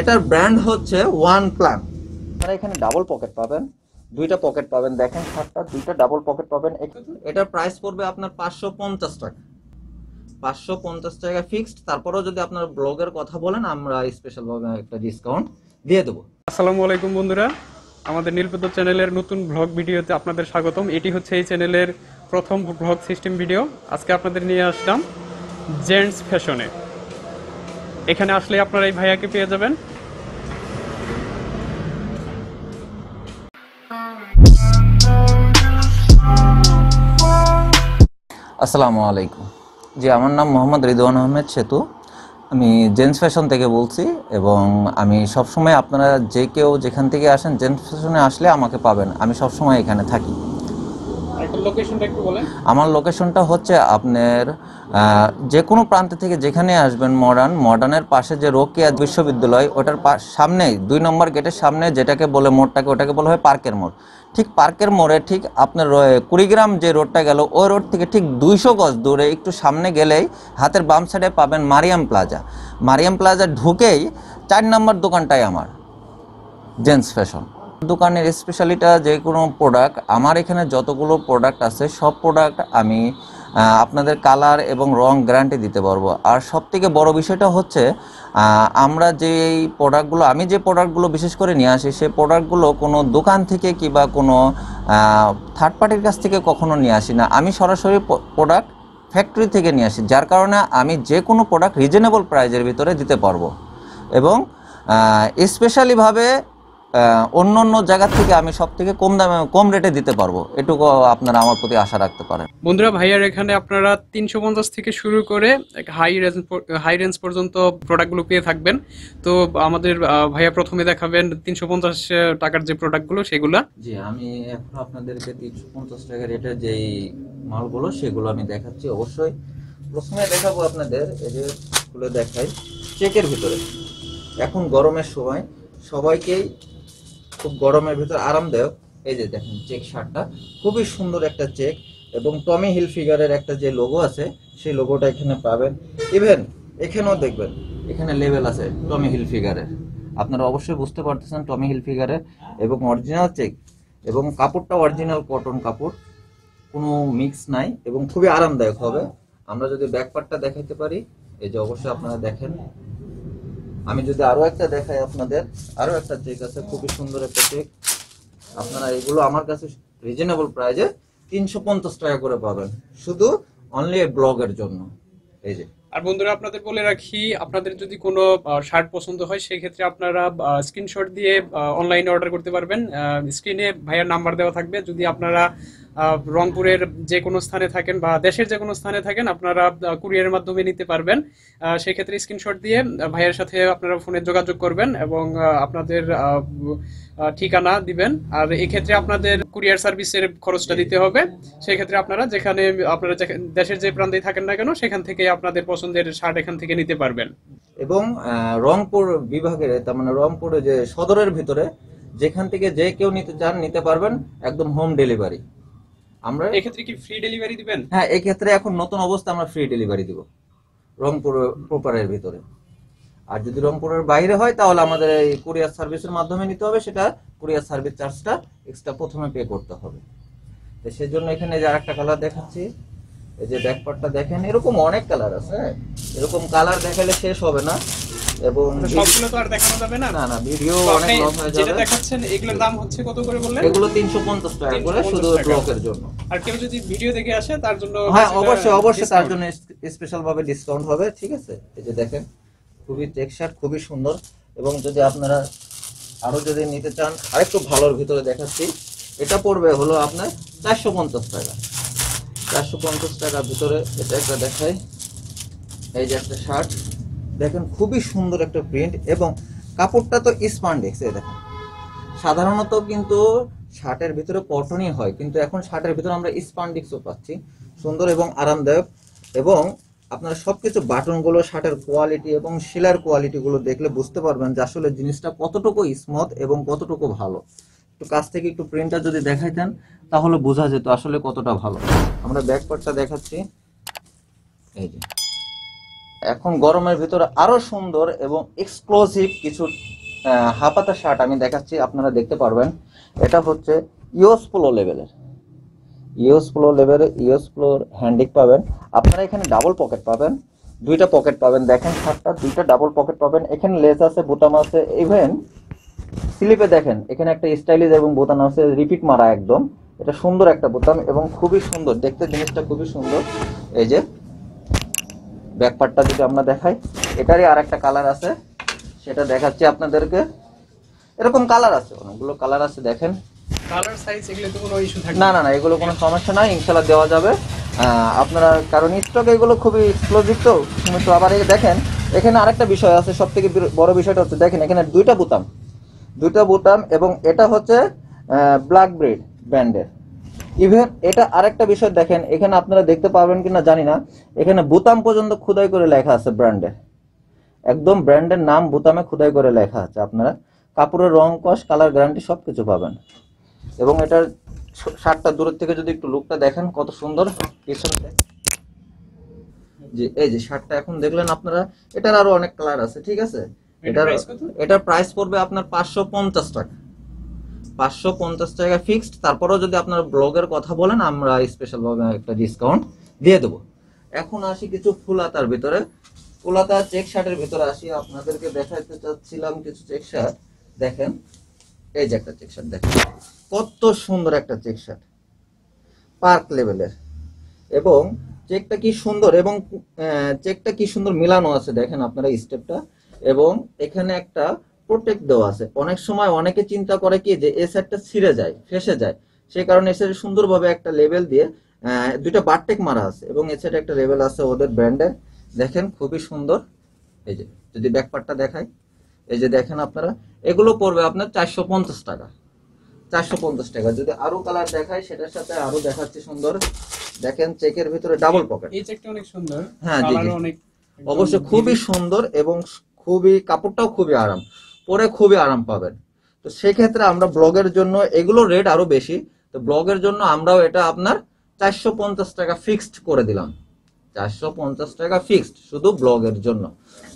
এটার ব্র্যান্ড হচ্ছে one plan আপনারা এখানে ডাবল পকেট পাবেন দুইটা পকেট পাবেন দেখেন শার্টটা দুইটা ডাবল পকেট পাবেন এটার প্রাইস পড়বে আপনার পাঁচশো পঞ্চাশ টাকা পাঁচশো পঞ্চাশ টাকা ফিক্সড তারপরেও যদি আপনার ব্লগের কথা বলেন আমরা স্পেশালভাবে একটা ডিসকাউন্ট দিয়ে দেবো আসসালামু আলাইকুম বন্ধুরা আমাদের নীলপদ চ্যানেলের নতুন ব্লগ ভিডিওতে আপনাদের স্বাগতম এটি হচ্ছে এই চ্যানেলের প্রথম ব্লগ সিস্টেম ভিডিও আজকে আপনাদের নিয়ে আসলাম জেন্টস ফ্যাশনে এখানে আসলে আপনারা এই ভাইয়াকে পেয়ে যাবেন আসসালামু আলাইকুম জি আমার নাম মোহাম্মদ রিদওয়ান আহমেদ সেতু আমি জেন্টস ফ্যাশন থেকে বলছি এবং আমি সবসময় আপনারা যে কেউ যেখান থেকে আসেন জেন্টস ফ্যাশনে আসলে আমাকে পাবেন আমি সবসময় এখানে থাকি আমার লোকেশনটা হচ্ছে আপনার যে কোনো প্রান্ত থেকে যেখানে আসবেন মডার্ন মডার্নের পাশে যে রোকিয়া বিশ্ববিদ্যালয় ওটার সামনেই দুই নম্বর গেটের সামনে যেটাকে বলে মোড়টাকে ওটাকে বলা হয় পার্কের মোড় ঠিক পার্কের মোড়ে ঠিক আপনার কুড়িগ্রাম যে রোডটা গেল ওই রোড থেকে ঠিক দুইশো গজ দূরে একটু সামনে গেলেই হাতের বাম সাইডে পাবেন মারিয়াম প্লাজা মারিয়াম প্লাজা ঢুকেই চার নম্বর দোকানটাই আমার জেন্টস ফ্যাশন দোকানের স্পেশালিটা যে কোনো প্রোডাক্ট আমার এখানে যতগুলো প্রোডাক্ট আছে সব প্রোডাক্ট আমি আপনাদের কালার এবং রং গ্যারান্টি দিতে পারবো আর সবথেকে বড় বিষয়টা হচ্ছে আমরা যে প্রোডাক্টগুলো আমি যে প্রোডাক্টগুলো বিশেষ করে নিয়ে আসি সেই প্রোডাক্টগুলো কোনো দোকান থেকে কিংবা কোনো থার্ড পার্টির কাছ থেকে কখনো নিয়ে আসি না আমি সরাসরি প্রোডাক্ট ফ্যাক্টরি থেকে নিয়ে আসি যার কারণে আমি যে কোনো প্রোডাক্ট রিজনেবল প্রাইজের ভিতরে দিতে পারবো এবং স্পেশালিভাবে অন্য অন্য জায়গা থেকে আমি সব থেকে কম দামে কম রেটে দিতে পারবো এটুকু আপনারা আমার প্রতি আশা রাখতে পারেন বন্ধুরা ভাইয়ার এখানে আপনারা তিনশো পঞ্চাশ থেকে শুরু করে হাই রেঞ্জ হাই রেঞ্জ পর্যন্ত প্রোডাক্টগুলো পেয়ে থাকবেন তো আমাদের ভাইয়া প্রথমে দেখাবেন তিনশো পঞ্চাশ টাকার যে প্রোডাক্টগুলো সেগুলো জি আমি এখন আপনাদেরকে তিনশো পঞ্চাশ টাকা রেটের যেই মালগুলো সেগুলো আমি দেখাচ্ছি অবশ্যই প্রথমে দেখাবো আপনাদের এই যে খুলে দেখাই চেকের ভিতরে এখন গরমের সময় সবাইকেই খুব গরমের ভিতর আরামদায়ক এই যে দেখেন চেক শার্টটা খুবই সুন্দর একটা চেক এবং টমি হিল ফিগারের একটা যে লোগো আছে সেই লোগোটা এখানে পাবেন ইভেন এখানেও দেখবেন এখানে লেভেল আছে টমি হিল ফিগারের আপনারা অবশ্যই বুঝতে পারতেছেন টমি হিল ফিগারের এবং অরিজিনাল চেক এবং কাপড়টা অরিজিনাল কটন কাপড় কোনো মিক্স নাই এবং খুবই আরামদায়ক হবে আমরা যদি ব্যাকপার্টটা দেখাইতে পারি এই যে অবশ্যই আপনারা দেখেন আমি যদি আরও একটা দেখাই আপনাদের আরও একটা চেক আছে খুবই সুন্দর একটা চেক আপনারা এগুলো আমার কাছে রিজনেবল প্রাইজে তিনশো পঞ্চাশ টাকা করে পাবেন শুধু অনলি ব্লগের জন্য এই যে আর বন্ধুরা আপনাদের বলে রাখি আপনাদের যদি কোনো শার্ট পছন্দ হয় সেই ক্ষেত্রে আপনারা স্ক্রিনশট দিয়ে অনলাইনে অর্ডার করতে পারবেন স্ক্রিনে ভাইয়ার নাম্বার দেওয়া থাকবে যদি আপনারা রংপুরের যে কোনো স্থানে থাকেন বা দেশের যে কোনো স্থানে থাকেন আপনারা কুরিয়ারের মাধ্যমে নিতে পারবেন সেক্ষেত্রে স্ক্রিনশট দিয়ে ভাইয়ের সাথে আপনারা ফোনে যোগাযোগ করবেন এবং আপনাদের ঠিকানা দিবেন আর এক্ষেত্রে আপনাদের কুরিয়ার সার্ভিসের খরচটা দিতে হবে সেই ক্ষেত্রে আপনারা যেখানে আপনারা দেশের যে প্রান্তে থাকেন না কেন সেখান থেকে আপনাদের পছন্দের শার্ট এখান থেকে নিতে পারবেন এবং রংপুর বিভাগের তার মানে রংপুরে যে সদরের ভিতরে যেখান থেকে যে কেউ নিতে চান নিতে পারবেন একদম হোম ডেলিভারি আমরা এক্ষেত্রে কি ফ্রি ডেলিভারি দিবেন হ্যাঁ এক্ষেত্রে এখন নতুন অবস্থা আমরা ফ্রি ডেলিভারি দিব রংপুর প্রপারের ভিতরে আর যদি রংপুরের বাইরে হয় তাহলে আমাদের এই কুরিয়ার সার্ভিসের মাধ্যমে নিতে হবে সেটা কুরিয়ার সার্ভিস চার্জটা এক্সট্রা প্রথমে পে করতে হবে তো সেজন্য এখানে যে আরেকটা কালার দেখাচ্ছি এই যে ব্যাকপার্টটা দেখেন এরকম অনেক কালার আছে হ্যাঁ? এরকম কালার দেখালে শেষ হবে না এবং সবগুলো তো আর দেখানো যাবে না না না ভিডিও অনেক লং হয়ে যাবে যেটা দেখাচ্ছেন এগুলোর দাম হচ্ছে কত করে বললেন এগুলো 350 টাকা করে শুধু ব্লকের জন্য আর কেউ যদি ভিডিও দেখে আসে তার জন্য হ্যাঁ অবশ্যই অবশ্যই তার জন্য স্পেশাল ভাবে ডিসকাউন্ট হবে ঠিক আছে এই যে দেখেন খুবই টেক্সচার খুবই সুন্দর এবং যদি আপনারা আরও যদি নিতে চান আরেকটু ভালোর ভিতরে দেখাচ্ছি এটা পড়বে হলো আপনার চারশো পঞ্চাশ টাকা চারশো পঞ্চাশ টাকার ভিতরে এটা একটা দেখাই এই যে একটা শার্ট দেখেন খুবই সুন্দর একটা প্রিন্ট এবং কাপড়টা তো স্পান্ডেক্স এই দেখেন সাধারণত কিন্তু শার্টের ভিতরে কটনই হয় কিন্তু এখন শার্টের ভিতরে আমরা স্পান্ডিক্সও পাচ্ছি সুন্দর এবং আরামদায়ক এবং আপনারা সব কিছু বাটনগুলো শার্টের কোয়ালিটি এবং শিলার কোয়ালিটিগুলো দেখলে বুঝতে পারবেন যে আসলে জিনিসটা কতটুকু স্মুথ এবং কতটুকু ভালো একটু কাছ থেকে একটু প্রিন্টটা যদি দেখাইতেন তাহলে বোঝা যেত আসলে কতটা ভালো আমরা ব্যাকপার্টটা দেখাচ্ছি এই যে এখন গরমের ভিতরে আরও সুন্দর এবং এক্সক্লুসিভ কিছু হাফাতা শার্ট আমি দেখাচ্ছি আপনারা দেখতে পারবেন এটা হচ্ছে ইয়োসপোলো লেভেলের ইউস ফ্লো লেভেলে ইউস ফ্লোর হ্যান্ডিক পাবেন আপনারা এখানে ডাবল পকেট পাবেন দুইটা পকেট পাবেন দেখেন শার্টটা দুইটা ডাবল পকেট পাবেন এখানে লেস আছে বোতাম আছে ইভেন স্লিপে দেখেন এখানে একটা স্টাইলিশ এবং বোতাম আছে রিপিট মারা একদম এটা সুন্দর একটা বোতাম এবং খুবই সুন্দর দেখতে জিনিসটা খুবই সুন্দর এই যে ব্যাকপারটা যদি আমরা দেখাই এটারই আর একটা কালার আছে সেটা দেখাচ্ছি আপনাদেরকে এরকম কালার আছে অনেকগুলো কালার আছে দেখেন না না না এগুলো কোনো সমস্যা নাই ইনশাআল্লাহ দেওয়া যাবে আপনারা কারণ স্টক এগুলো খুবই এক্সক্লুসিভ তো তো আবার দেখেন এখানে আরেকটা বিষয় আছে সব থেকে বড় বিষয়টা হচ্ছে দেখেন এখানে দুইটা বোতাম দুইটা বোতাম এবং এটা হচ্ছে ব্ল্যাক ব্রেড ব্র্যান্ডের ইভেন এটা আরেকটা বিষয় দেখেন এখানে আপনারা দেখতে পাবেন কিনা জানি না এখানে বোতাম পর্যন্ত খোদাই করে লেখা আছে ব্র্যান্ডের একদম ব্র্যান্ডের নাম বোতামে খোদাই করে লেখা আছে আপনারা কাপড়ের রং কস কালার গ্যারান্টি সব কিছু পাবেন এবং এটার শার্টটা দূরের থেকে যদি একটু লুকটা দেখেন কত সুন্দর পিছনটা জি এই যে শার্টটা এখন দেখলেন আপনারা এটার আরো অনেক কালার আছে ঠিক আছে এটার এটার প্রাইস পড়বে আপনার পাঁচশো পঞ্চাশ টাকা পাঁচশো পঞ্চাশ টাকা ফিক্সড তারপরেও যদি আপনার ব্লগের কথা বলেন আমরা স্পেশালভাবে একটা ডিসকাউন্ট দিয়ে দেবো এখন আসি কিছু ফুলাতার ভিতরে ফুলাতার চেক শার্টের ভিতরে আসি আপনাদেরকে দেখাতে চাচ্ছিলাম কিছু চেক শার্ট দেখেন এই যে একটা চেক শার্ট দেখেন কত সুন্দর একটা চেক শার্ট পার্ক লেভেলের এবং চেকটা কি সুন্দর এবং চেকটা কি সুন্দর মিলানো আছে দেখেন আপনারা স্টেপটা এবং এখানে একটা প্রোটেক্ট দেওয়া আছে অনেক সময় অনেকে চিন্তা করে কি যে এ শার্টটা ছিঁড়ে যায় ফেসে যায় সেই কারণে এ শার্টে সুন্দরভাবে একটা লেভেল দিয়ে দুইটা বারটেক মারা আছে এবং এ শার্টে একটা লেভেল আছে ওদের ব্র্যান্ডের দেখেন খুবই সুন্দর এই যে যদি ব্যাকপার্টটা দেখায় এই যে দেখেন আপনারা এগুলো পড়বে আপনার চারশো পঞ্চাশ টাকা চারশো পঞ্চাশ টাকা যদি আরো কালার দেখায় সেটার সাথে আরো দেখাচ্ছি সুন্দর দেখেন চেকের ভিতরে ডাবল পকেট অনেক সুন্দর হ্যাঁ অবশ্যই অবশ্য খুবই সুন্দর এবং খুবই কাপড়টাও খুবই আরাম পরে খুবই আরাম পাবেন তো সেক্ষেত্রে আমরা ব্লগের জন্য এগুলো রেট আরো বেশি তো ব্লগের জন্য আমরাও এটা আপনার চারশো পঞ্চাশ টাকা ফিক্সড করে দিলাম চারশো পঞ্চাশ টাকা ফিক্সড শুধু ব্লগের জন্য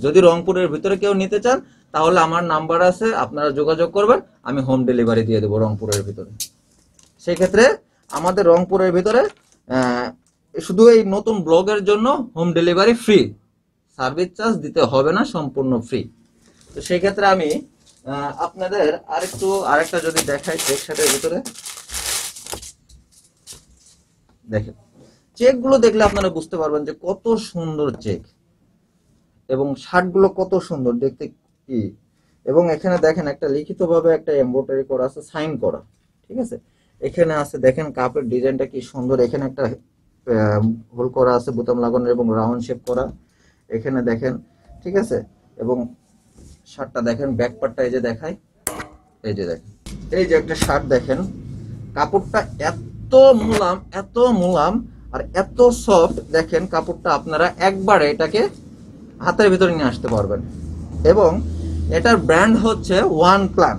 যদি রংপুরের ভিতরে কেউ নিতে চান তাহলে আমার নাম্বার আছে আপনারা যোগাযোগ করবেন আমি হোম ডেলিভারি দিয়ে দেবো রংপুরের ভিতরে সেক্ষেত্রে আমাদের রংপুরের ভিতরে শুধু এই নতুন ব্লগের জন্য home delivery free service charge দিতে হবে না সম্পূর্ণ ফ্রি তো সেই ক্ষেত্রে আমি আপনাদের আরেকটু আরেকটা যদি দেখাই চেক শার্টের ভিতরে দেখেন চেকগুলো দেখলে আপনারা বুঝতে পারবেন যে কত সুন্দর চেক এবং শার্টগুলো কত সুন্দর দেখতে ই এবং এখানে দেখেন একটা লিখিতভাবে একটা এমব্রয়ডারি করা আছে সাইন করা ঠিক আছে এখানে আছে দেখেন কাপের ডিজাইনটা কি সুন্দর এখানে একটা হোল করা আছে বোতাম লাগানোর এবং রাউন্ড শেপ করা এখানে দেখেন ঠিক আছে এবং শার্টটা দেখেন ব্যাক পার্টটা এই যে দেখায় এই যে দেখেন এই যে একটা শার্ট দেখেন কাপড়টা এত মোলাম এত মোলাম আর এত সফট দেখেন কাপড়টা আপনারা একবারে এটাকে হাতের ভিতরে নিয়ে আসতে পারবেন এবং এটার ব্র্যান্ড হচ্ছে ওয়ান প্লান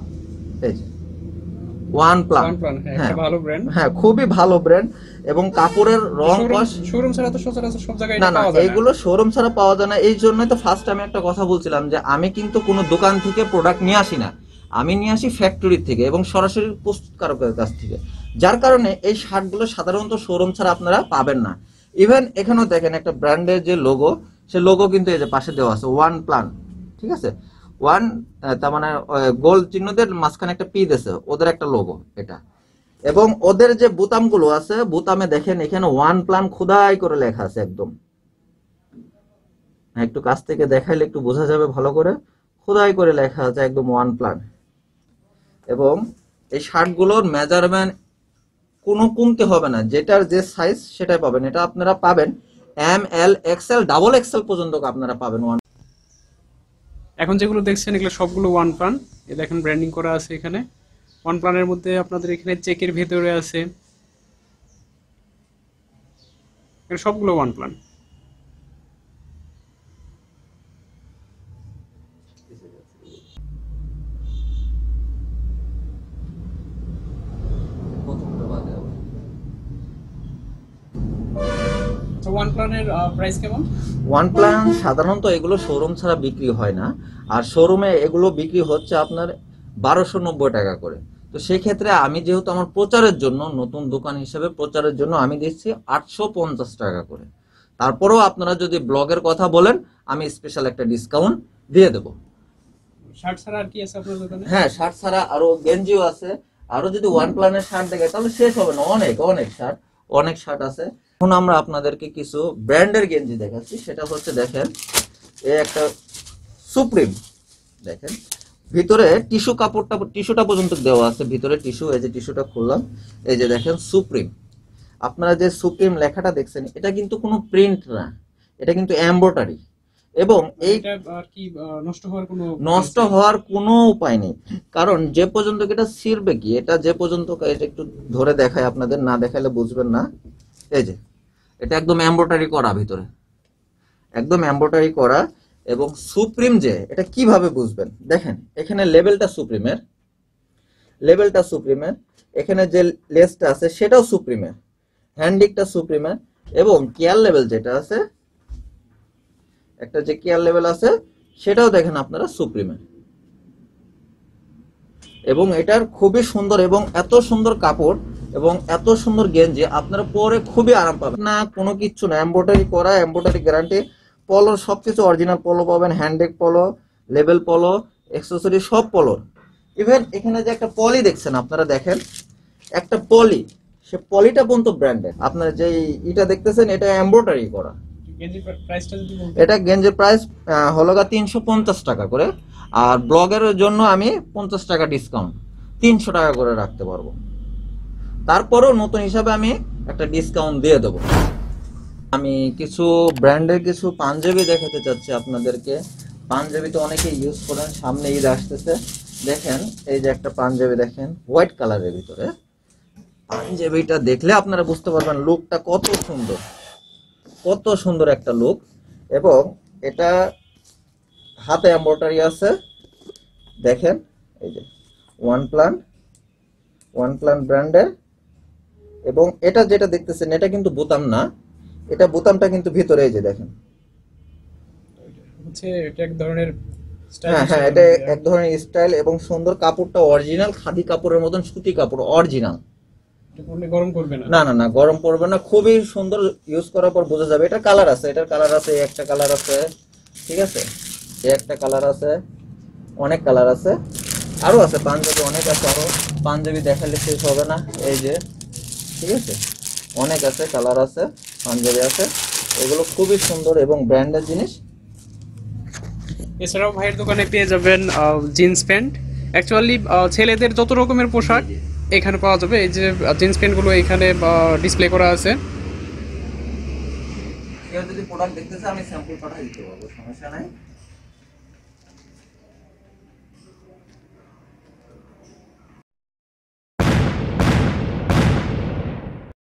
ওয়ান প্লান হ্যাঁ ভালো ব্র্যান্ড হ্যাঁ খুবই ভালো ব্র্যান্ড এবং কাপড়ের রং কস শোরুম ছাড়া তো সব জায়গায় না না শোরুম ছাড়া পাওয়া যায় না এই জন্যই তো ফার্স্ট আমি একটা কথা বলছিলাম যে আমি কিন্তু কোনো দোকান থেকে প্রোডাক্ট নিয়ে আসি না আমি নিয়ে আসি ফ্যাক্টরি থেকে এবং সরাসরি প্রস্তুতকারকের কাছ থেকে যার কারণে এই শার্টগুলো সাধারণত শোরুম ছাড়া আপনারা পাবেন না ইভেন এখানেও দেখেন একটা ব্র্যান্ডের যে লোগো সে লোগো কিন্তু এই যে পাশে দেওয়া আছে ওয়ান প্লান ঠিক আছে ওয়ান তার মানে গোল চিহ্নদের মাঝখানে একটা পি দিয়েছে ওদের একটা লোগো এটা এবং ওদের যে বোতামগুলো আছে বোতামে দেখেন এখানে ওয়ান প্লান খুদাই করে লেখা আছে একদম হ্যাঁ, একটু কাছ থেকে দেখাইলে একটু বোঝা যাবে ভালো করে খোদাই করে লেখা আছে একদম ওয়ান প্লান এবং এই শার্টগুলোর মেজারমেন্ট কোনো কমতে হবে না যেটার যে সাইজ সেটাই পাবেন এটা আপনারা পাবেন M L XL double XL পর্যন্ত আপনারা পাবেন ওয়ান এখন যেগুলো দেখছেন এগুলো সবগুলো ওয়ান প্লান এ দেখেন ব্র্যান্ডিং করা আছে এখানে ওয়ান প্লানের মধ্যে আপনাদের এখানে চেকের ভেতরে আছে সবগুলো ওয়ান প্লান ওয়ান সাধারণত এগুলো শোরুম ছাড়া বিক্রি হয় না আর শোরুমে এগুলো বিক্রি হচ্ছে আপনার বারোশো নব্বই টাকা করে তো সেক্ষেত্রে আমি যেহেতু আমার প্রচারের জন্য নতুন দোকান হিসেবে প্রচারের জন্য আমি দিচ্ছি আটশো পঞ্চাশ টাকা করে তারপরেও আপনারা যদি ব্লগের কথা বলেন আমি স্পেশাল একটা ডিসকাউন্ট দিয়ে দেবো হ্যাঁ শার্ট ছাড়া আরো গেঞ্জিও আছে আরো যদি ওয়ান প্লানের শার্ট দেখে তাহলে শেষ হবে না অনেক অনেক শার্ট অনেক শার্ট আছে এখন আমরা আপনাদেরকে কিছু ব্র্যান্ডের গেঞ্জি দেখাচ্ছি সেটা হচ্ছে দেখেন এ একটা সুপ্রিম দেখেন ভিতরে টিস্যু কাপড়টা টিস্যুটা পর্যন্ত দেওয়া আছে ভিতরে টিস্যু এই যে টিস্যুটা খুললাম এই যে দেখেন সুপ্রিম আপনারা যে সুপ্রিম লেখাটা দেখছেন এটা কিন্তু কোনো প্রিন্ট না এটা কিন্তু এমব্রয়ডারি এবং এই নষ্ট হওয়ার কোনো নষ্ট হওয়ার কোনো উপায় নেই কারণ যে পর্যন্ত এটা সিরবে কি এটা যে পর্যন্ত এটা একটু ধরে দেখায় আপনাদের না দেখালে বুঝবেন না এই যে এটা একদম এম্ব্রয়ডারি করা ভিতরে একদম এম্ব্রয়ডারি করা এবং সুপ্রিম যে এটা কিভাবে বুঝবেন দেখেন এখানে লেভেলটা সুপ্রিমের লেভেলটা সুপ্রিমের এখানে যে লেসটা আছে সেটাও সুপ্রিমের হ্যান্ডিকটা সুপ্রিমের এবং কেয়ার লেভেল যেটা আছে একটা যে কেয়ার লেভেল আছে সেটাও দেখেন আপনারা সুপ্রিমের এবং এটার খুবই সুন্দর এবং এত সুন্দর কাপড় এবং এত সুন্দর গেঞ্জি আপনারা পরে খুবই আরাম পাবেন না কোনো কিছু না এম্ব্রয়ডারি করা এম্ব্রয়ডারি গ্যারান্টি পলো সব কিছু অরিজিনাল পলো পাবেন হ্যান্ডেক পলো লেবেল পলো এক্সেসরি সব পলো ইভেন এখানে যে একটা পলি দেখছেন আপনারা দেখেন একটা পলি সে পলিটা পর্যন্ত ব্র্যান্ডের আপনার যে ইটা দেখতেছেন এটা এম্ব্রয়ডারি করা এটা গেঞ্জের প্রাইস হলো গা তিনশো পঞ্চাশ টাকা করে আর ব্লগের জন্য আমি পঞ্চাশ টাকা ডিসকাউন্ট তিনশো টাকা করে রাখতে পারবো তারপরেও নতুন হিসাবে আমি একটা ডিসকাউন্ট দিয়ে দেবো আমি কিছু ব্র্যান্ডের কিছু পাঞ্জাবি দেখাতে চাচ্ছি আপনাদেরকে পাঞ্জাবি তো অনেকে ইউজ করেন সামনে ঈদ আসতেছে দেখেন এই যে একটা পাঞ্জাবি দেখেন হোয়াইট কালারের ভিতরে পাঞ্জাবিটা দেখলে আপনারা বুঝতে পারবেন লুকটা কত সুন্দর কত সুন্দর একটা লুক এবং এটা হাতে এম্ব্রয়ডারি আছে দেখেন এই যে ওয়ান প্লান ওয়ান প্লান ব্র্যান্ডের এবং এটা যেটা দেখতেছেন এটা কিন্তু বোতাম না এটা বোতামটা কিন্তু ভিতরে এই যে দেখেন হ্যাঁ এটা এক ধরনের হ্যাঁ, হ্যাঁ, স্টাইল এবং সুন্দর কাপড়টা অরিজিনাল খাদি কাপড়ের মতন সুতি কাপড় অরিজিনাল না না না গরম পড়বে না খুবই সুন্দর ইউজ করার পর বোঝা যাবে এটা কালার আছে এটার কালার আছে একটা কালার আছে ঠিক আছে এই একটা কালার আছে অনেক কালার আছে আরও আছে পাঞ্জাবি অনেক আছে আরও পাঞ্জাবি দেখালে শেষ হবে না এই যে ঠিক আছে অনেক আছে কালার আছে পাঞ্জাবি আছে এগুলো খুবই সুন্দর এবং ব্র্যান্ডের জিনিস এছাড়াও ভাইয়ের দোকানে পেয়ে যাবেন জিন্স প্যান্ট অ্যাকচুয়ালি ছেলেদের যত রকমের পোশাক এখানে পাওয়া যাবে এই যে জিন্স প্যান্টগুলো এখানে ডিসপ্লে করা আছে যদি প্রোডাক্ট দেখতে আমি স্যাম্পল পাঠাই দিতে পারবো সমস্যা নাই